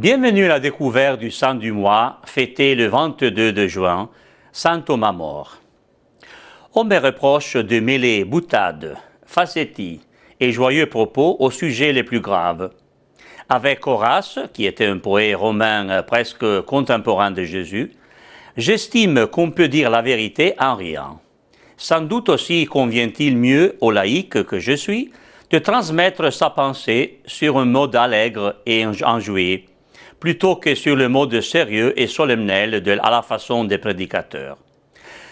Bienvenue à la découverte du Saint du mois, fêté le 22 de juin, Saint Thomas mort. On me reproche de mêler boutades, facéties et joyeux propos aux sujets les plus graves. Avec Horace, qui était un poète romain presque contemporain de Jésus, j'estime qu'on peut dire la vérité en riant. Sans doute aussi convient-il mieux au laïc que je suis de transmettre sa pensée sur un mode allègre et enjoué plutôt que sur le mode sérieux et solennel de, à la façon des prédicateurs.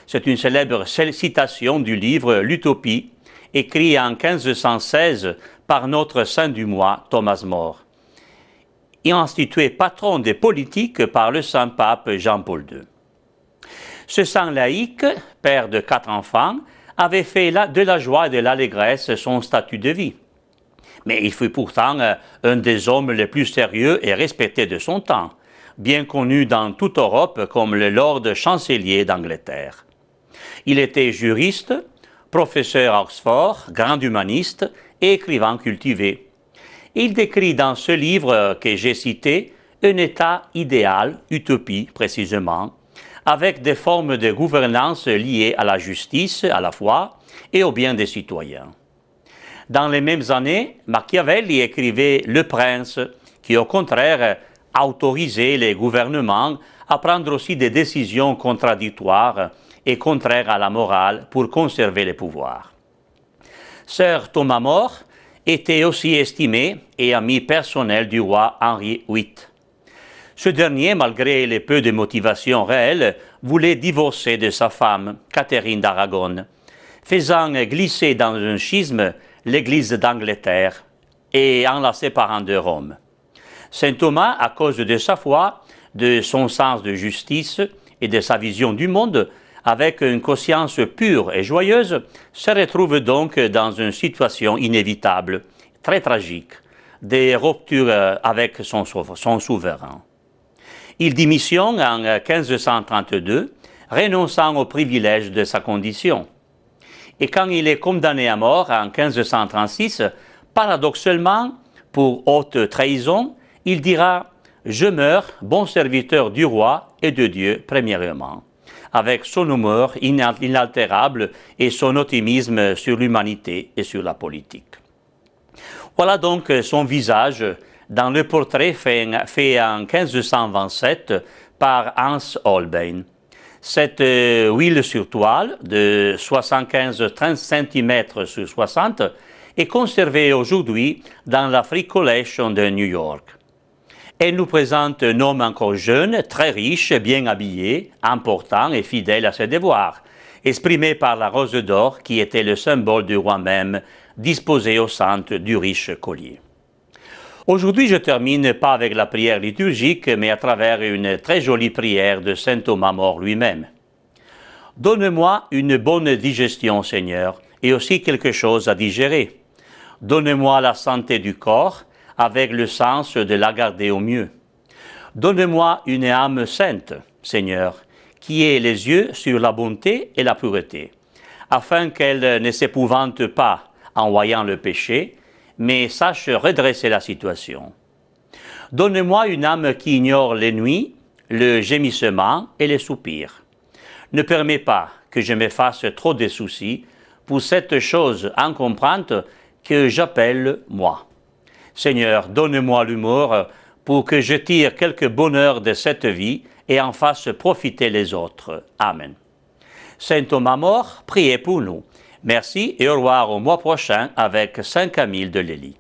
C'est une célèbre citation du livre L'Utopie, écrit en 1516 par notre saint du mois, Thomas More, et institué patron des politiques par le saint pape Jean-Paul II. Ce saint laïque, père de quatre enfants, avait fait de la joie et de l'allégresse son statut de vie mais il fut pourtant euh, un des hommes les plus sérieux et respectés de son temps, bien connu dans toute Europe comme le Lord Chancelier d'Angleterre. Il était juriste, professeur à Oxford, grand humaniste et écrivain cultivé. Il décrit dans ce livre que j'ai cité un état idéal, utopie précisément, avec des formes de gouvernance liées à la justice, à la foi et au bien des citoyens. Dans les mêmes années, Machiavelli écrivait Le Prince, qui au contraire autorisait les gouvernements à prendre aussi des décisions contradictoires et contraires à la morale pour conserver les pouvoirs. Sir Thomas More était aussi estimé et ami personnel du roi Henri VIII. Ce dernier, malgré les peu de motivations réelles, voulait divorcer de sa femme, Catherine d'Aragon, faisant glisser dans un schisme l'Église d'Angleterre et en par séparant de Rome. Saint Thomas, à cause de sa foi, de son sens de justice et de sa vision du monde, avec une conscience pure et joyeuse, se retrouve donc dans une situation inévitable, très tragique, des ruptures euh, avec son, son souverain. Il démissionne en 1532, renonçant aux privilèges de sa condition. Et quand il est condamné à mort en 1536, paradoxalement, pour haute trahison, il dira Je meurs, bon serviteur du roi et de Dieu, premièrement. Avec son humeur inaltérable et son optimisme sur l'humanité et sur la politique. Voilà donc son visage dans le portrait fait, fait en 1527 par Hans Holbein cette euh, huile sur toile de 75 30 cm sur 60 est conservée aujourd'hui dans la Free Collection de New York. Elle nous présente un homme encore jeune, très riche, bien habillé, important et fidèle à ses devoirs, exprimé par la rose d'or qui était le symbole du roi même, disposé au centre du riche collier. Aujourd'hui, je termine pas avec la prière liturgique, mais à travers une très jolie prière de saint Thomas mort lui-même. Donne-moi une bonne digestion, Seigneur, et aussi quelque chose à digérer. Donne-moi la santé du corps, avec le sens de la garder au mieux. Donne-moi une âme sainte, Seigneur, qui ait les yeux sur la bonté et la pureté, afin qu'elle ne s'épouvante pas en voyant le péché, mais sache redresser la situation. Donne-moi une âme qui ignore les nuits, le gémissement et les soupirs. Ne permets pas que je fasse trop de soucis pour cette chose incomprante que j'appelle moi. Seigneur, donne-moi l'humour pour que je tire quelque bonheur de cette vie et en fasse profiter les autres. Amen. Saint Thomas Mort, priez pour nous. Merci et au revoir au mois prochain avec saint Camille de Lely.